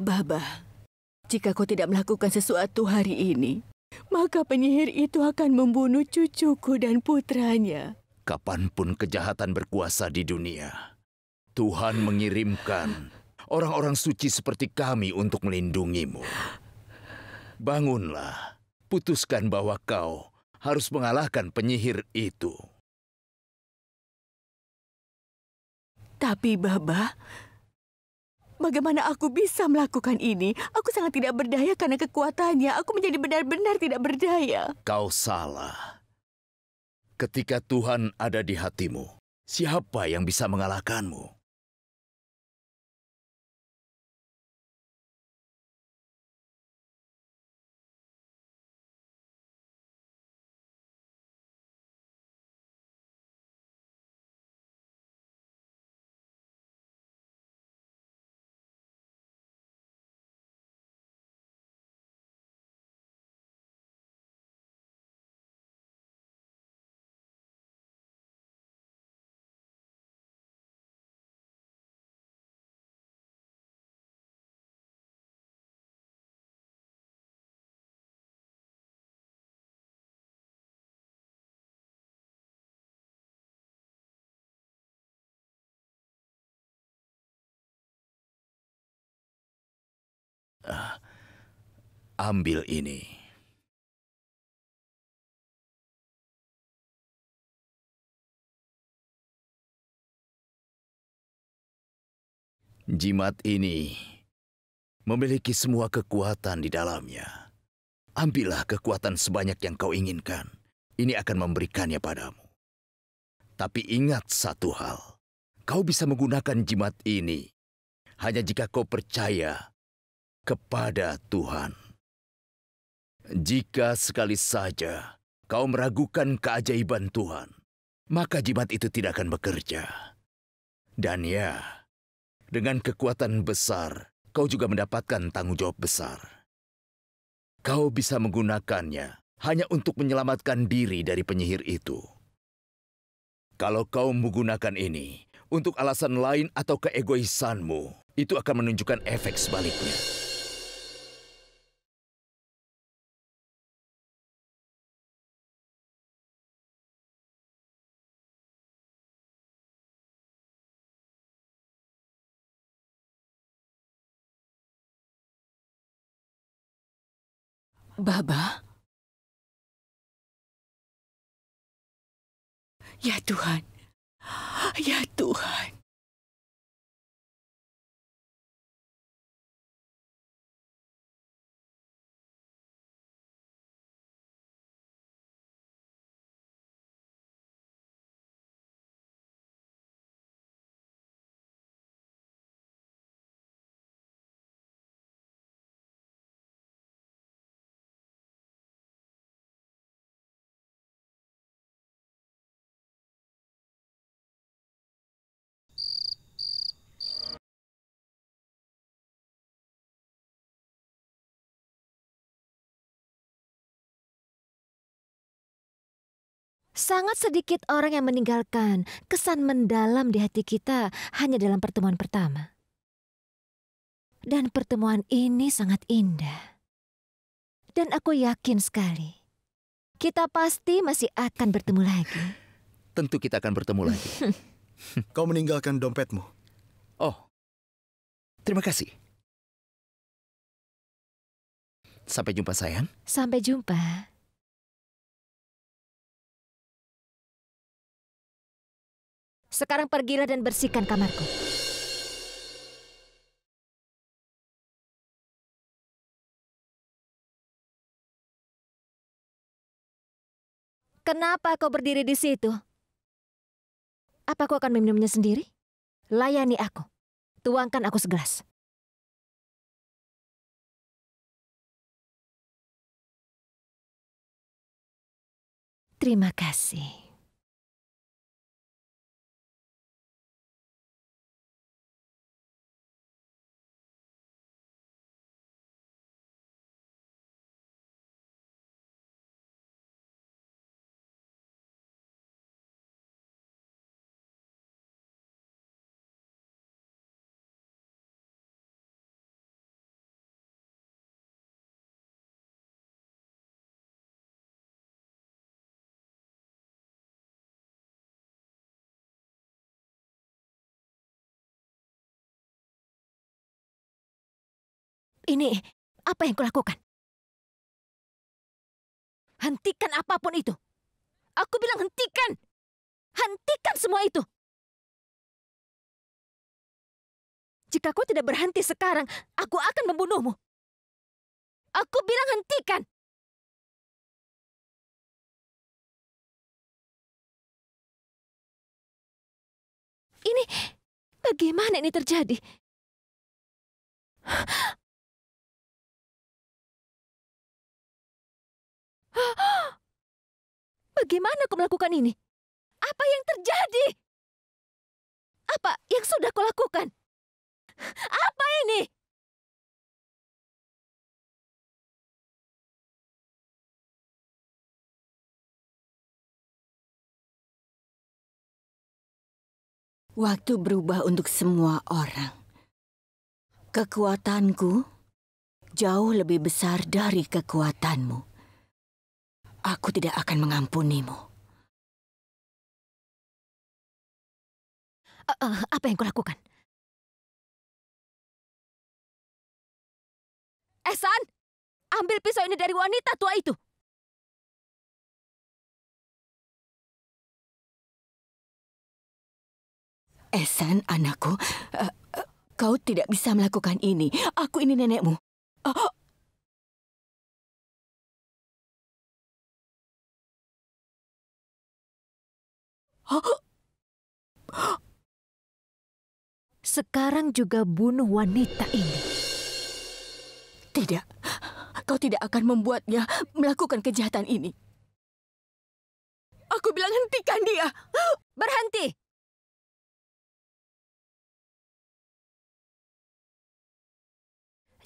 Baba, jika kau tidak melakukan sesuatu hari ini, maka penyihir itu akan membunuh cucuku dan putranya. Kapanpun kejahatan berkuasa di dunia, Tuhan mengirimkan orang-orang suci seperti kami untuk melindungimu. Bangunlah, putuskan bahwa kau harus mengalahkan penyihir itu. Tapi, Baba, Bagaimana aku bisa melakukan ini? Aku sangat tidak berdaya karena kekuatannya. Aku menjadi benar-benar tidak berdaya. Kau salah. Ketika Tuhan ada di hatimu, siapa yang bisa mengalahkanmu? ambil ini. Jimat ini memiliki semua kekuatan di dalamnya. Ambillah kekuatan sebanyak yang kau inginkan. Ini akan memberikannya padamu. Tapi ingat satu hal. Kau bisa menggunakan jimat ini hanya jika kau percaya kepada Tuhan. Jika sekali saja kau meragukan keajaiban Tuhan, maka jimat itu tidak akan bekerja. Dan ya, dengan kekuatan besar, kau juga mendapatkan tanggung jawab besar. Kau bisa menggunakannya hanya untuk menyelamatkan diri dari penyihir itu. Kalau kau menggunakan ini untuk alasan lain atau keegoisanmu, itu akan menunjukkan efek sebaliknya. Baba? Ya Tuhan. Ya Tuhan. Sangat sedikit orang yang meninggalkan kesan mendalam di hati kita hanya dalam pertemuan pertama. Dan pertemuan ini sangat indah. Dan aku yakin sekali, kita pasti masih akan bertemu lagi. Tentu kita akan bertemu lagi. Kau meninggalkan dompetmu. Oh, terima kasih. Sampai jumpa sayang. Sampai jumpa. Sekarang pergilah dan bersihkan kamarku. Kenapa kau berdiri di situ? Apa kau akan meminumnya sendiri? Layani aku. Tuangkan aku segelas. Terima kasih. Ini apa yang kulakukan? Hentikan apapun itu. Aku bilang hentikan. Hentikan semua itu. Jika kau tidak berhenti sekarang, aku akan membunuhmu. Aku bilang hentikan. Ini bagaimana ini terjadi? Bagaimana kau melakukan ini? Apa yang terjadi? Apa yang sudah kau lakukan? Apa ini? Waktu berubah untuk semua orang. Kekuatanku jauh lebih besar dari kekuatanmu aku tidak akan mengampunimu. Uh, uh, apa yang kulakukan? Esan, ambil pisau ini dari wanita tua itu. Esan, anakku, uh, uh, kau tidak bisa melakukan ini. Aku ini nenekmu. Uh, Sekarang juga bunuh wanita ini. Tidak, kau tidak akan membuatnya melakukan kejahatan ini. Aku bilang hentikan dia. Berhenti.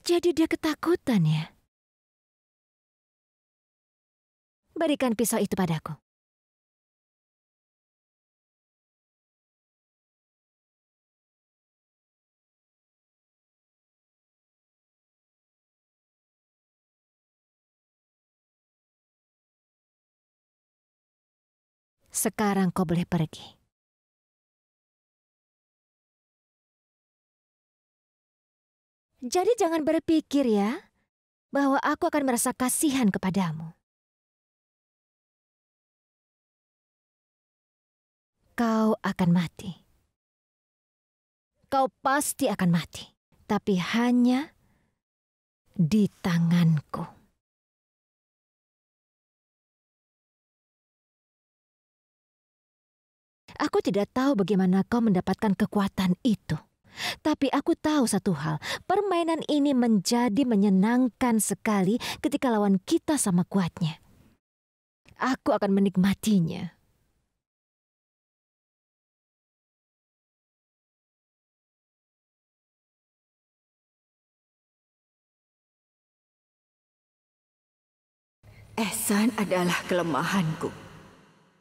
Jadi dia ketakutan ya? Berikan pisau itu padaku. Sekarang kau boleh pergi. Jadi jangan berpikir ya, bahwa aku akan merasa kasihan kepadamu. Kau akan mati. Kau pasti akan mati, tapi hanya di tanganku. Aku tidak tahu bagaimana kau mendapatkan kekuatan itu. Tapi aku tahu satu hal, permainan ini menjadi menyenangkan sekali ketika lawan kita sama kuatnya. Aku akan menikmatinya. Ehsan adalah kelemahanku.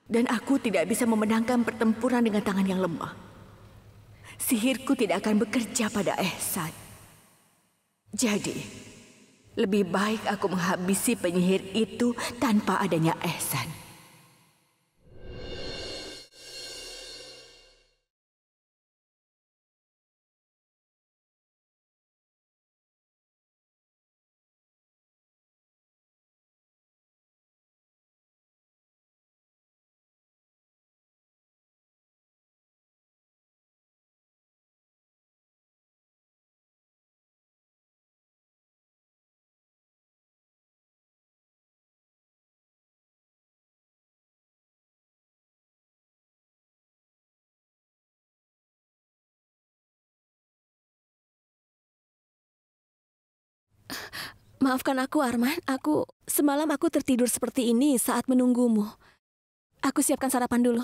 Dan aku tidak bisa memenangkan pertempuran dengan tangan yang lemah. Sihirku tidak akan bekerja pada Ehsan. Jadi, lebih baik aku menghabisi penyihir itu tanpa adanya Ehsan. Maafkan aku, Arman. Aku semalam aku tertidur seperti ini saat menunggumu. Aku siapkan sarapan dulu.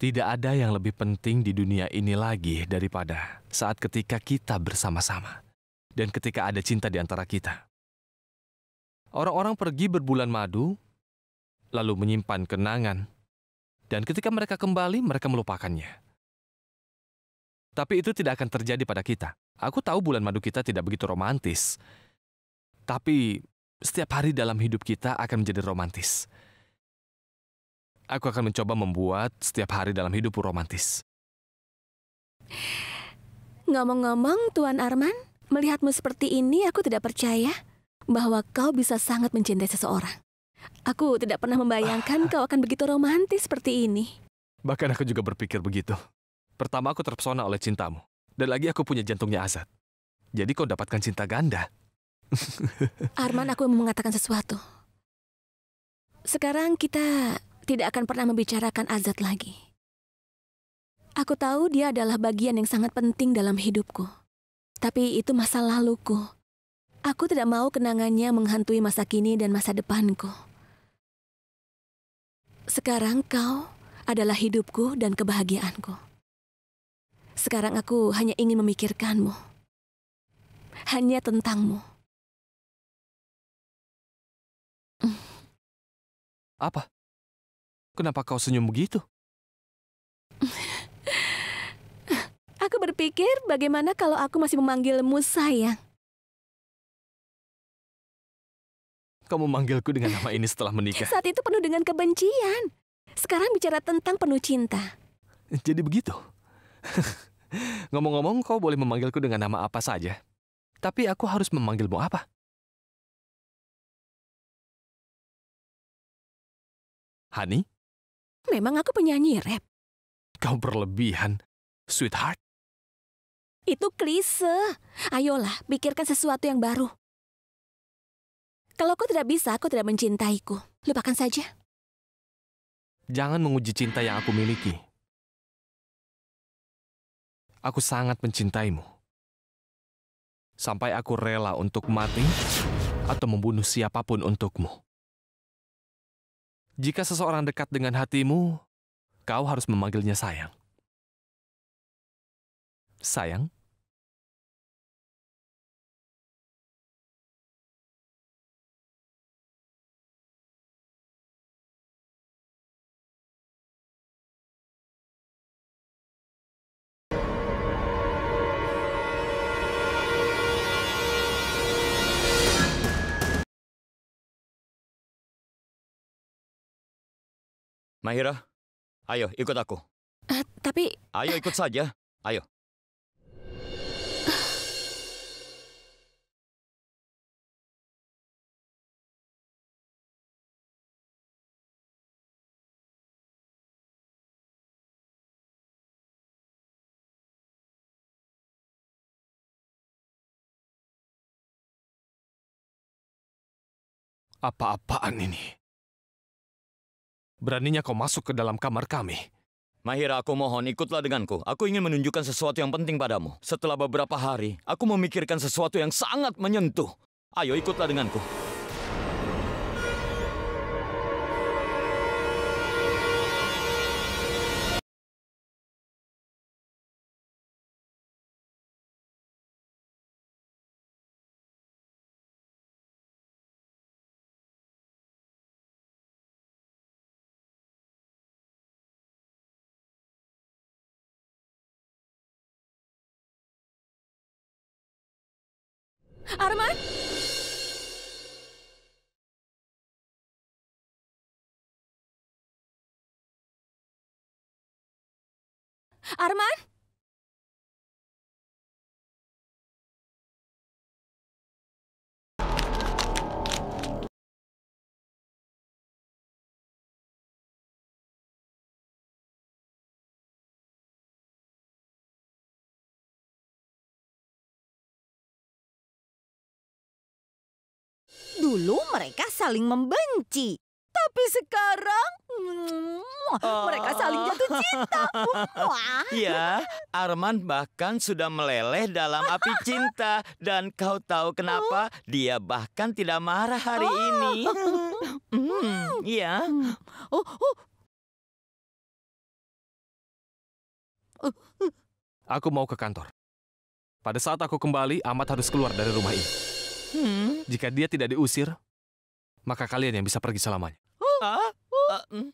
Tidak ada yang lebih penting di dunia ini lagi daripada saat ketika kita bersama-sama dan ketika ada cinta di antara kita. Orang-orang pergi berbulan madu, lalu menyimpan kenangan, dan ketika mereka kembali, mereka melupakannya. Tapi itu tidak akan terjadi pada kita. Aku tahu bulan madu kita tidak begitu romantis, tapi setiap hari dalam hidup kita akan menjadi romantis aku akan mencoba membuat setiap hari dalam hidupku romantis. Ngomong-ngomong, Tuan Arman, melihatmu seperti ini aku tidak percaya bahwa kau bisa sangat mencintai seseorang. Aku tidak pernah membayangkan ah. kau akan begitu romantis seperti ini. Bahkan aku juga berpikir begitu. Pertama aku terpesona oleh cintamu. Dan lagi aku punya jantungnya azat. Jadi kau dapatkan cinta ganda. Arman, aku mau mengatakan sesuatu. Sekarang kita tidak akan pernah membicarakan Azat lagi. Aku tahu dia adalah bagian yang sangat penting dalam hidupku. Tapi itu masa laluku. Aku tidak mau kenangannya menghantui masa kini dan masa depanku. Sekarang kau adalah hidupku dan kebahagiaanku. Sekarang aku hanya ingin memikirkanmu. Hanya tentangmu. Apa? Kenapa kau senyum begitu? aku berpikir bagaimana kalau aku masih memanggilmu sayang. Kamu manggilku dengan nama ini setelah menikah. Saat itu penuh dengan kebencian. Sekarang bicara tentang penuh cinta. Jadi begitu. Ngomong-ngomong, kau boleh memanggilku dengan nama apa saja. Tapi aku harus memanggilmu apa? Hani? memang aku penyanyi rap. Kau berlebihan, sweetheart. Itu klise. Ayolah, pikirkan sesuatu yang baru. Kalau kau tidak bisa, kau tidak mencintaiku. Lupakan saja. Jangan menguji cinta yang aku miliki. Aku sangat mencintaimu. Sampai aku rela untuk mati atau membunuh siapapun untukmu. Jika seseorang dekat dengan hatimu, kau harus memanggilnya sayang. Sayang? Mahira, ayo ikut aku. Uh, tapi... Ayo ikut saja. Ayo. Apa-apaan ini? Beraninya kau masuk ke dalam kamar kami. Mahira, aku mohon ikutlah denganku. Aku ingin menunjukkan sesuatu yang penting padamu. Setelah beberapa hari, aku memikirkan sesuatu yang sangat menyentuh. Ayo ikutlah denganku. Araman? Araman? Dulu mereka saling membenci. Tapi sekarang oh. mereka saling jatuh oh. cinta. Wah. Ya, Arman bahkan sudah meleleh dalam api cinta. Dan kau tahu kenapa? Oh. Dia bahkan tidak marah hari oh. ini. Hmm, ya. Oh, oh. Aku mau ke kantor. Pada saat aku kembali, Amat harus keluar dari rumah ini. Hmm. Jika dia tidak diusir, maka kalian yang bisa pergi selamanya. Uh. Uh.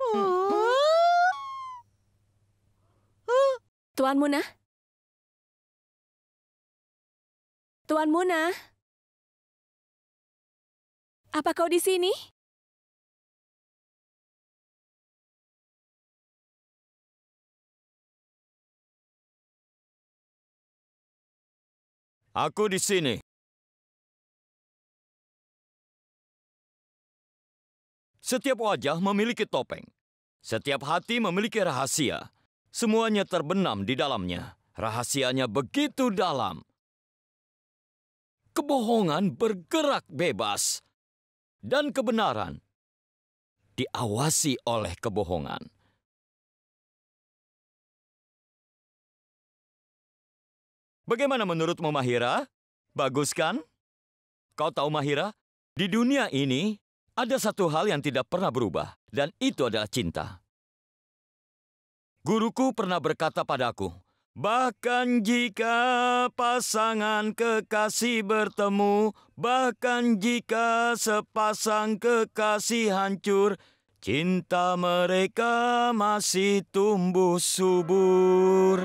Uh. Uh. Tuan Muna. Tuan Muna. Apa kau di sini? Aku di sini. Setiap wajah memiliki topeng. Setiap hati memiliki rahasia. Semuanya terbenam di dalamnya. Rahasianya begitu dalam. Kebohongan bergerak bebas. Dan kebenaran diawasi oleh kebohongan. Bagaimana menurutmu Mahira? Bagus kan? Kau tahu Mahira, di dunia ini ada satu hal yang tidak pernah berubah, dan itu adalah cinta. Guruku pernah berkata padaku, Bahkan jika pasangan kekasih bertemu, bahkan jika sepasang kekasih hancur, cinta mereka masih tumbuh subur.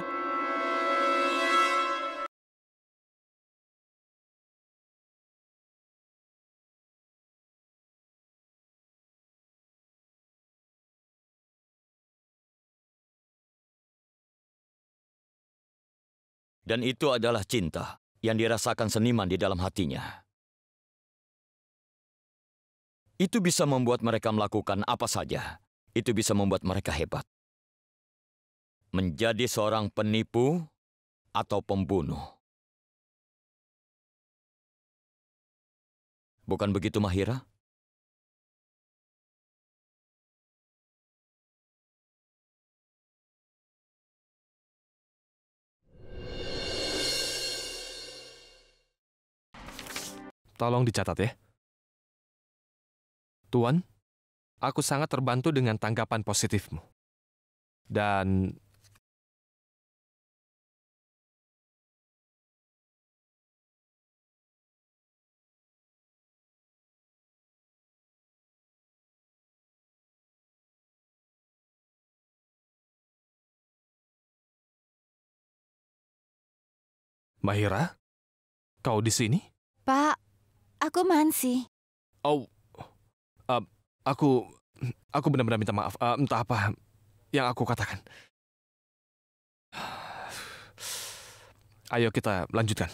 Dan itu adalah cinta yang dirasakan seniman di dalam hatinya. Itu bisa membuat mereka melakukan apa saja. Itu bisa membuat mereka hebat. Menjadi seorang penipu atau pembunuh. Bukan begitu, Mahira? Tolong dicatat ya. Tuan, aku sangat terbantu dengan tanggapan positifmu. Dan Mahira, kau di sini? Pak, Aku Mansi. Oh, uh, aku aku benar-benar minta maaf. Uh, entah apa yang aku katakan. Ayo kita lanjutkan.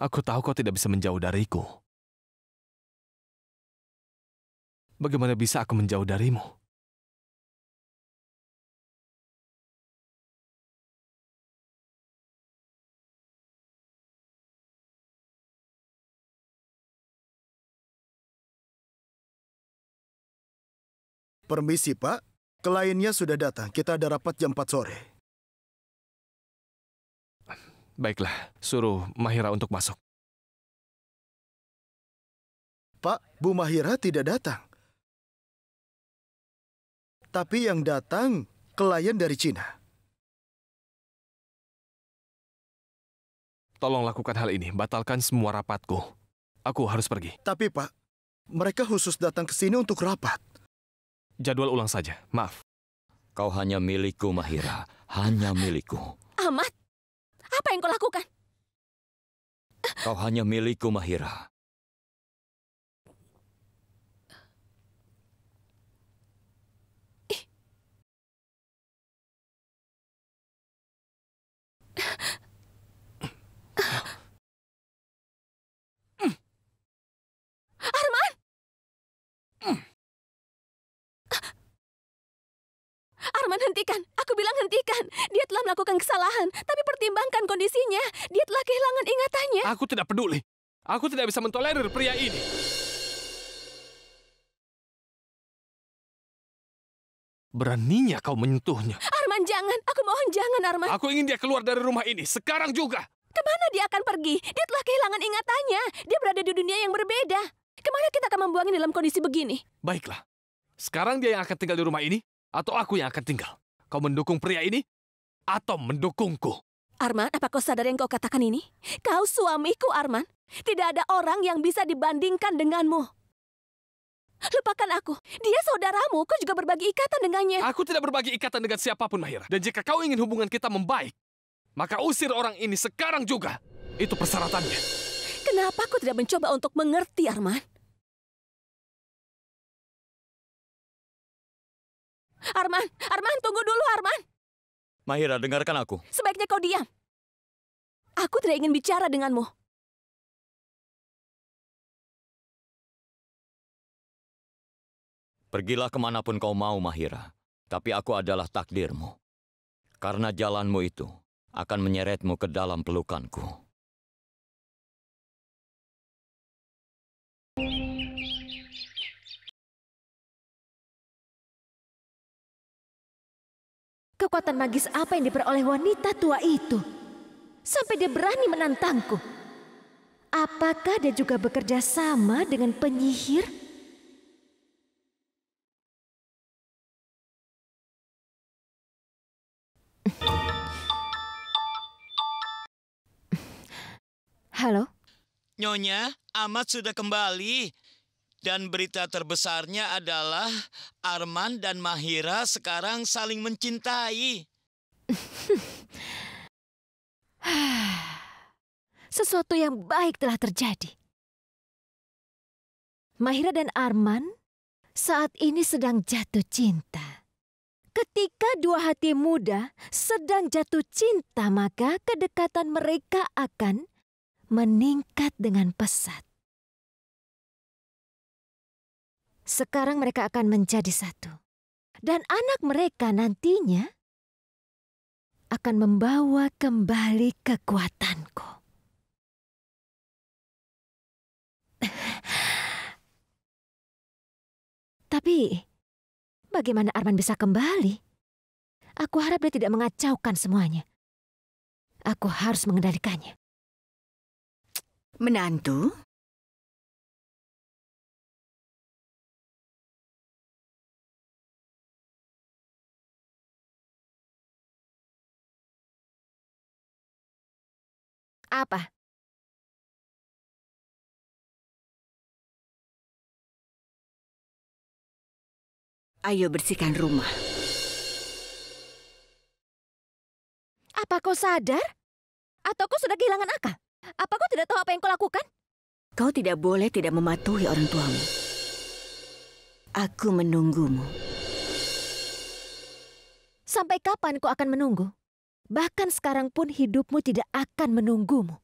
Aku tahu kau tidak bisa menjauh dariku. Bagaimana bisa aku menjauh darimu? Permisi, Pak. Kliennya sudah datang. Kita ada rapat jam 4 sore. Baiklah, suruh Mahira untuk masuk. Pak, Bu Mahira tidak datang. Tapi yang datang klien dari Cina. Tolong lakukan hal ini, batalkan semua rapatku. Aku harus pergi. Tapi Pak, mereka khusus datang ke sini untuk rapat. Jadwal ulang saja, maaf. Kau hanya milikku, Mahira. Hanya milikku. Amat. Apa yang kau lakukan? Kau hanya milikku, Mahira. Arman, hentikan. Aku bilang hentikan. Dia telah melakukan kesalahan, tapi pertimbangkan kondisinya. Dia telah kehilangan ingatannya. Aku tidak peduli. Aku tidak bisa mentolerir pria ini. Beraninya kau menyentuhnya. Arman, jangan. Aku mohon jangan, Arman. Aku ingin dia keluar dari rumah ini. Sekarang juga. Kemana dia akan pergi? Dia telah kehilangan ingatannya. Dia berada di dunia yang berbeda. Kemana kita akan membuangnya dalam kondisi begini? Baiklah. Sekarang dia yang akan tinggal di rumah ini, atau aku yang akan tinggal. Kau mendukung pria ini? Atau mendukungku? Arman, apa kau sadar yang kau katakan ini? Kau suamiku, Arman. Tidak ada orang yang bisa dibandingkan denganmu. Lupakan aku. Dia saudaramu. Kau juga berbagi ikatan dengannya. Aku tidak berbagi ikatan dengan siapapun, Mahira. Dan jika kau ingin hubungan kita membaik, maka usir orang ini sekarang juga. Itu persyaratannya. Kenapa aku tidak mencoba untuk mengerti, Arman? Arman, Arman, tunggu dulu, Arman. Mahira, dengarkan aku. Sebaiknya kau diam. Aku tidak ingin bicara denganmu. Pergilah kemanapun kau mau, Mahira. Tapi aku adalah takdirmu. Karena jalanmu itu akan menyeretmu ke dalam pelukanku. Kekuatan magis apa yang diperoleh wanita tua itu? Sampai dia berani menantangku. Apakah dia juga bekerja sama dengan penyihir? Halo? Nyonya, Amat sudah kembali. Dan berita terbesarnya adalah Arman dan Mahira sekarang saling mencintai. Sesuatu yang baik telah terjadi. Mahira dan Arman saat ini sedang jatuh cinta. Ketika dua hati muda sedang jatuh cinta, maka kedekatan mereka akan meningkat dengan pesat. Sekarang mereka akan menjadi satu. Dan anak mereka nantinya akan membawa kembali kekuatanku. Tapi bagaimana Arman bisa kembali? Aku harap dia tidak mengacaukan semuanya. Aku harus mengendalikannya. Menantu, apa? Ayo bersihkan rumah. Apa kau sadar? Atau kau sudah kehilangan akal? Apa kau tidak tahu apa yang kau lakukan? Kau tidak boleh tidak mematuhi orang tuamu. Aku menunggumu. Sampai kapan kau akan menunggu? Bahkan sekarang pun hidupmu tidak akan menunggumu.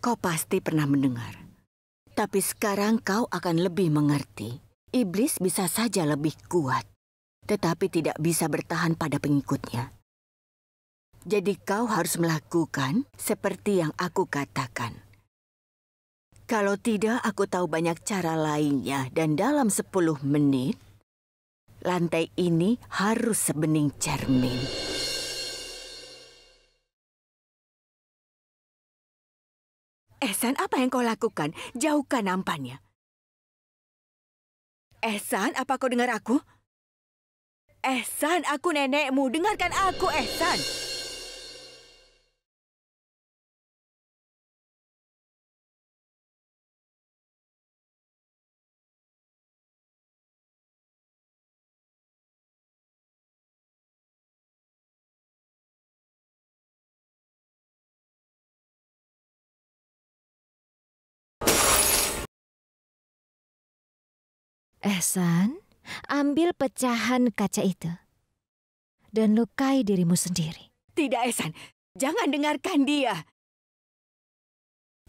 Kau pasti pernah mendengar. Tapi sekarang kau akan lebih mengerti. Iblis bisa saja lebih kuat, tetapi tidak bisa bertahan pada pengikutnya. Jadi kau harus melakukan seperti yang aku katakan. Kalau tidak, aku tahu banyak cara lainnya dan dalam sepuluh menit, lantai ini harus sebening cermin. Ehsan, apa yang kau lakukan? Jauhkan nampannya. Ehsan, apa kau dengar aku? Ehsan, aku nenekmu. Dengarkan aku, Ehsan. Ehsan. Ehsan, ambil pecahan kaca itu. Dan lukai dirimu sendiri. Tidak, Ehsan. Jangan dengarkan dia.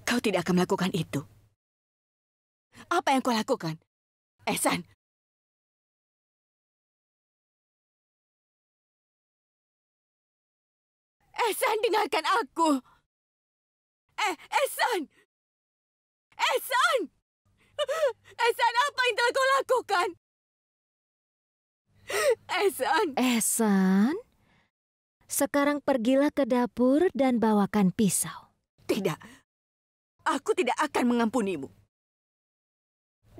Kau tidak akan melakukan itu. Apa yang kau lakukan? Ehsan, Ehsan, dengarkan aku. Eh, Ehsan! Ehsan! Ehsan, apa yang telah kau lakukan? Ehsan. Ehsan, sekarang pergilah ke dapur dan bawakan pisau. Tidak. Aku tidak akan mengampunimu.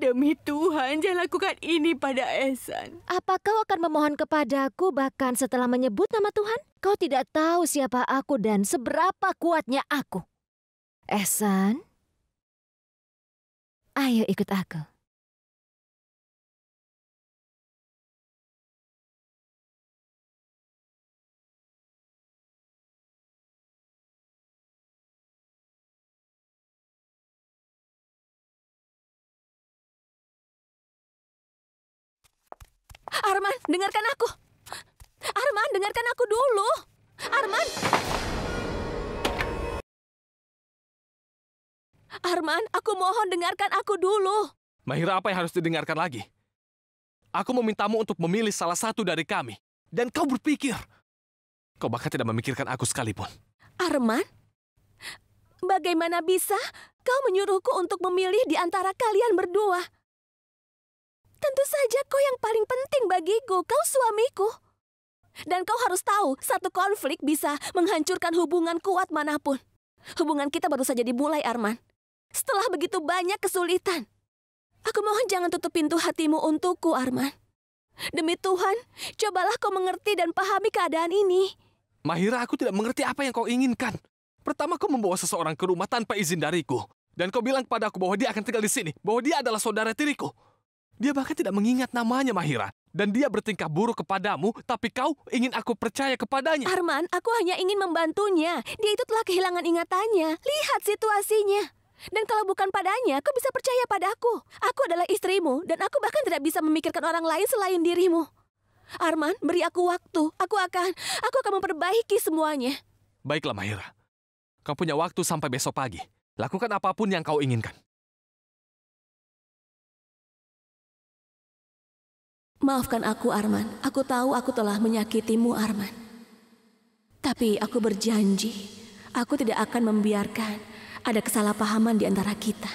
Demi Tuhan, jangan lakukan ini pada Ehsan. Apa kau akan memohon kepadaku bahkan setelah menyebut nama Tuhan? Kau tidak tahu siapa aku dan seberapa kuatnya aku. Ehsan, Ayo ikut aku. Arman, dengarkan aku. Arman, dengarkan aku dulu. Arman. Arman, aku mohon dengarkan aku dulu. Mahira, apa yang harus didengarkan lagi? Aku memintamu untuk memilih salah satu dari kami. Dan kau berpikir. Kau bahkan tidak memikirkan aku sekalipun. Arman? Bagaimana bisa kau menyuruhku untuk memilih di antara kalian berdua? Tentu saja kau yang paling penting bagiku, kau suamiku. Dan kau harus tahu, satu konflik bisa menghancurkan hubungan kuat manapun. Hubungan kita baru saja dimulai, Arman setelah begitu banyak kesulitan. Aku mohon jangan tutup pintu hatimu untukku, Arman. Demi Tuhan, cobalah kau mengerti dan pahami keadaan ini. Mahira, aku tidak mengerti apa yang kau inginkan. Pertama, kau membawa seseorang ke rumah tanpa izin dariku. Dan kau bilang kepada aku bahwa dia akan tinggal di sini, bahwa dia adalah saudara tiriku. Dia bahkan tidak mengingat namanya, Mahira. Dan dia bertingkah buruk kepadamu, tapi kau ingin aku percaya kepadanya. Arman, aku hanya ingin membantunya. Dia itu telah kehilangan ingatannya. Lihat situasinya. Dan kalau bukan padanya, kau bisa percaya padaku. Aku adalah istrimu, dan aku bahkan tidak bisa memikirkan orang lain selain dirimu. Arman, beri aku waktu. Aku akan, aku akan memperbaiki semuanya. Baiklah, Mahira. Kau punya waktu sampai besok pagi. Lakukan apapun yang kau inginkan. Maafkan aku, Arman. Aku tahu aku telah menyakitimu, Arman. Tapi aku berjanji, aku tidak akan membiarkan ada kesalahpahaman di antara kita.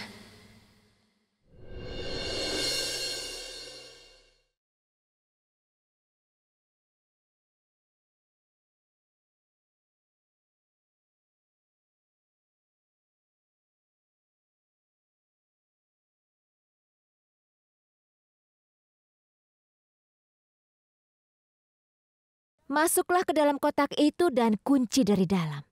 Masuklah ke dalam kotak itu dan kunci dari dalam.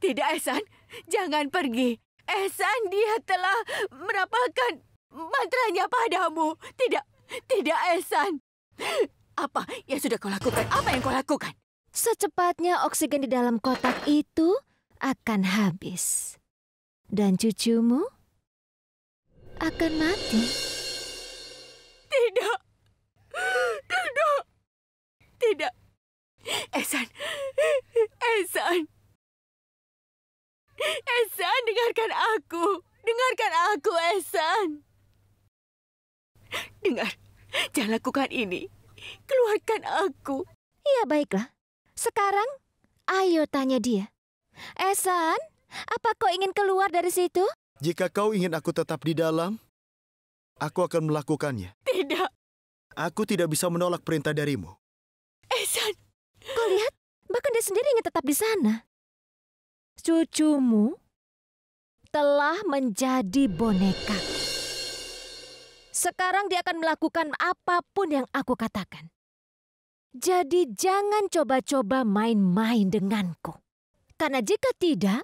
Tidak, Ehsan. Jangan pergi. Ehsan, dia telah merapalkan mantranya padamu. Tidak, tidak, Ehsan. Apa yang sudah kau lakukan? Apa yang kau lakukan? Secepatnya oksigen di dalam kotak itu akan habis. Dan cucumu akan mati. Tidak. Tidak. Tidak. Ehsan. Ehsan. Esan, dengarkan aku. Dengarkan aku, Esan. Dengar, jangan lakukan ini. Keluarkan aku. Ya, baiklah. Sekarang, ayo tanya dia. Esan, apa kau ingin keluar dari situ? Jika kau ingin aku tetap di dalam, aku akan melakukannya. Tidak. Aku tidak bisa menolak perintah darimu. Esan. Kau lihat, bahkan dia sendiri ingin tetap di sana cucumu telah menjadi boneka. Sekarang dia akan melakukan apapun yang aku katakan. Jadi jangan coba-coba main-main denganku. Karena jika tidak,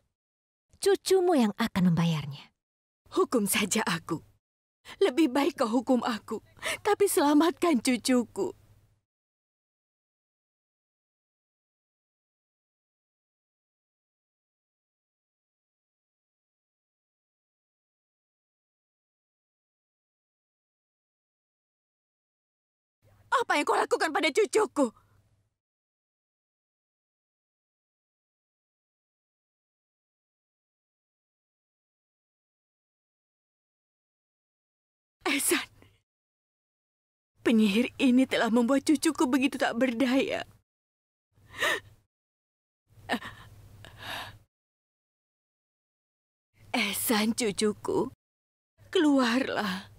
cucumu yang akan membayarnya. Hukum saja aku. Lebih baik kau hukum aku, tapi selamatkan cucuku. Apa yang kau lakukan pada cucuku? Ehsan, penyihir ini telah membuat cucuku begitu tak berdaya. Ehsan, cucuku, keluarlah.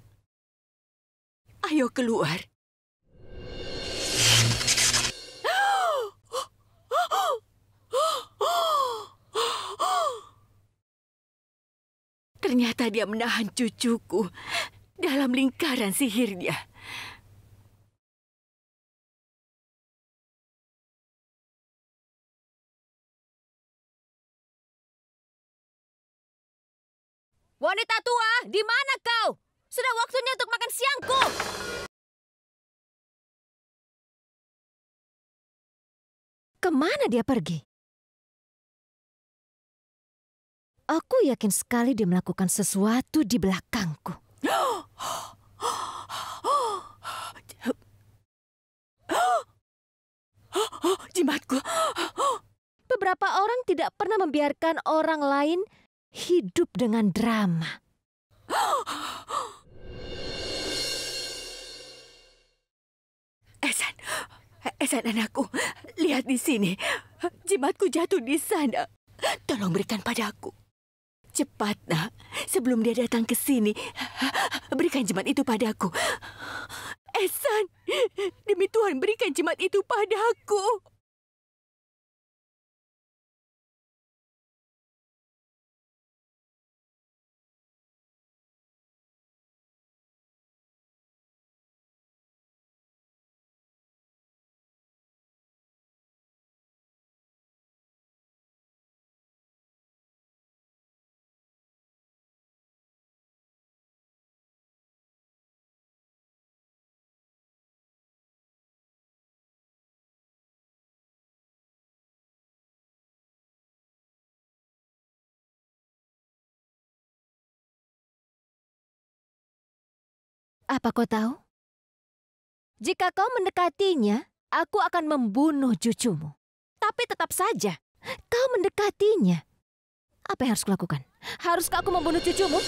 Ayo keluar. Ternyata dia menahan cucuku dalam lingkaran sihirnya. Wanita tua, di mana kau? Sudah waktunya untuk makan siangku. Kemana dia pergi? Aku yakin sekali dia melakukan sesuatu di belakangku. Jimatku. Beberapa orang tidak pernah membiarkan orang lain hidup dengan drama. Esan, Esan anakku, lihat di sini. Jimatku jatuh di sana. Tolong berikan padaku. Cepat, nak. Sebelum dia datang ke sini, berikan jimat itu padaku. esan eh, demi Tuhan berikan jimat itu padaku. Apa kau tahu? Jika kau mendekatinya, aku akan membunuh cucumu. Tapi tetap saja, kau mendekatinya. Apa yang harus kulakukan? Haruskah aku membunuh cucumu?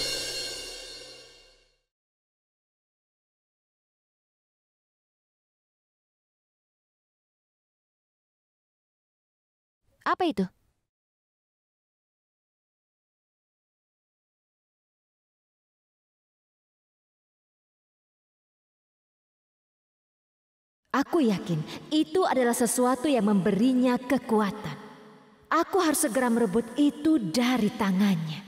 Apa itu? Aku yakin itu adalah sesuatu yang memberinya kekuatan. Aku harus segera merebut itu dari tangannya.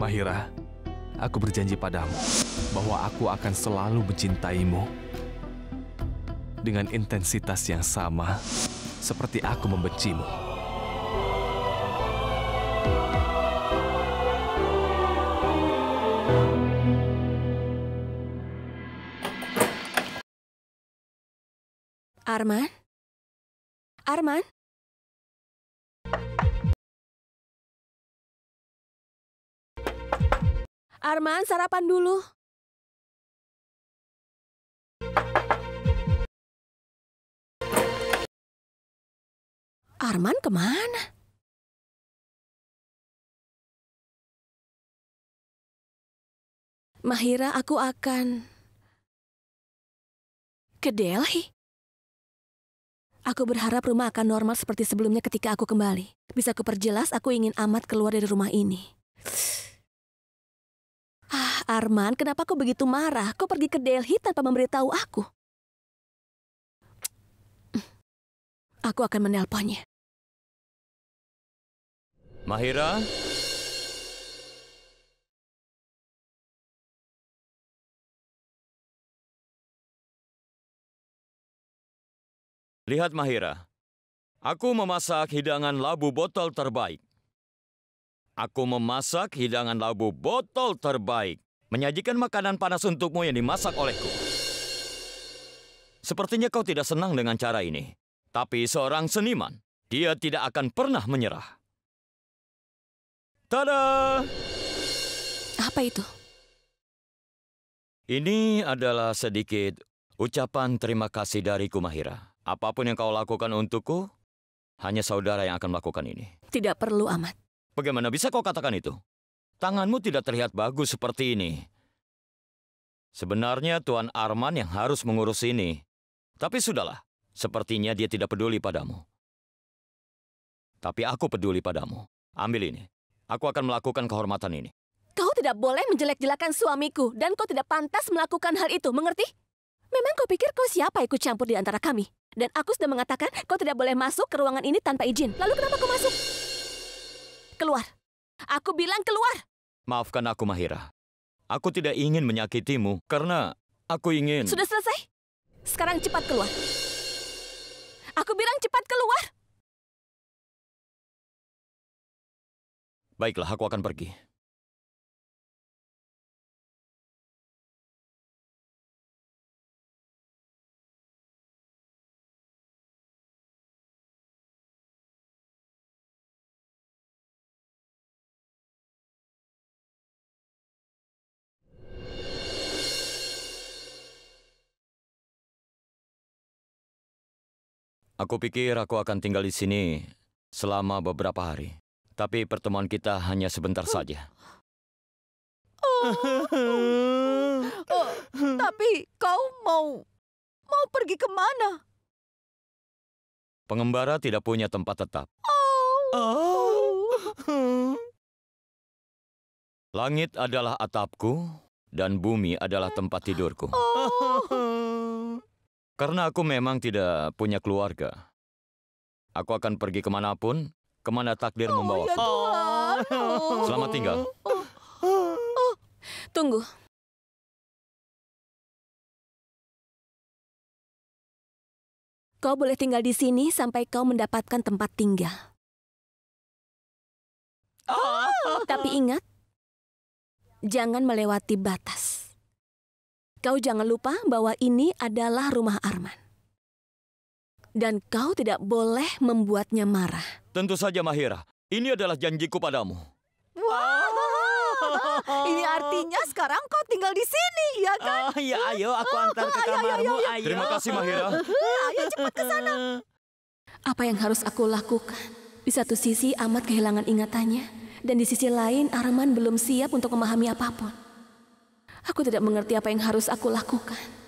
Mahira, aku berjanji padamu bahwa aku akan selalu mencintaimu dengan intensitas yang sama seperti aku membencimu. Arman? Arman? Arman, sarapan dulu. Arman kemana? Mahira, aku akan ke Delhi. Aku berharap rumah akan normal seperti sebelumnya ketika aku kembali. Bisa kuperjelas aku ingin amat keluar dari rumah ini. Arman, kenapa kau begitu marah? Kau pergi ke Delhi tanpa memberitahu aku. Aku akan menelponnya. Mahira? Lihat Mahira. Aku memasak hidangan labu botol terbaik. Aku memasak hidangan labu botol terbaik menyajikan makanan panas untukmu yang dimasak olehku. Sepertinya kau tidak senang dengan cara ini. Tapi seorang seniman, dia tidak akan pernah menyerah. Tada! Apa itu? Ini adalah sedikit ucapan terima kasih dari Kumahira. Apapun yang kau lakukan untukku, hanya saudara yang akan melakukan ini. Tidak perlu amat. Bagaimana bisa kau katakan itu? Tanganmu tidak terlihat bagus seperti ini. Sebenarnya Tuan Arman yang harus mengurus ini. Tapi sudahlah, sepertinya dia tidak peduli padamu. Tapi aku peduli padamu. Ambil ini. Aku akan melakukan kehormatan ini. Kau tidak boleh menjelek-jelekan suamiku dan kau tidak pantas melakukan hal itu, mengerti? Memang kau pikir kau siapa ikut campur di antara kami? Dan aku sudah mengatakan kau tidak boleh masuk ke ruangan ini tanpa izin. Lalu kenapa kau masuk? Keluar. Aku bilang keluar. Maafkan aku, Mahira. Aku tidak ingin menyakitimu karena aku ingin... Sudah selesai? Sekarang cepat keluar. Aku bilang cepat keluar. Baiklah, aku akan pergi. Aku pikir aku akan tinggal di sini selama beberapa hari. Tapi pertemuan kita hanya sebentar hmm. saja. Oh, oh, oh, tapi kau mau mau pergi kemana? Pengembara tidak punya tempat tetap. Oh. oh. Langit adalah atapku dan bumi adalah tempat tidurku. Oh. Karena aku memang tidak punya keluarga. Aku akan pergi kemanapun, kemana takdir oh, membawa. Ya Oh. Selamat tinggal. Oh. Oh. Tunggu. Kau boleh tinggal di sini sampai kau mendapatkan tempat tinggal. Oh. Tapi ingat, jangan melewati batas. Kau jangan lupa bahwa ini adalah rumah Arman. Dan kau tidak boleh membuatnya marah. Tentu saja, Mahira. Ini adalah janjiku padamu. Wow! Ini artinya sekarang kau tinggal di sini, ya kan? Oh, ya, ayo aku antar ke kamarmu, ayo, ayo, ayo. Terima kasih, Mahira. Ah, ayo cepat ke sana. Apa yang harus aku lakukan? Di satu sisi, amat kehilangan ingatannya. Dan di sisi lain, Arman belum siap untuk memahami apapun. Aku tidak mengerti apa yang harus aku lakukan.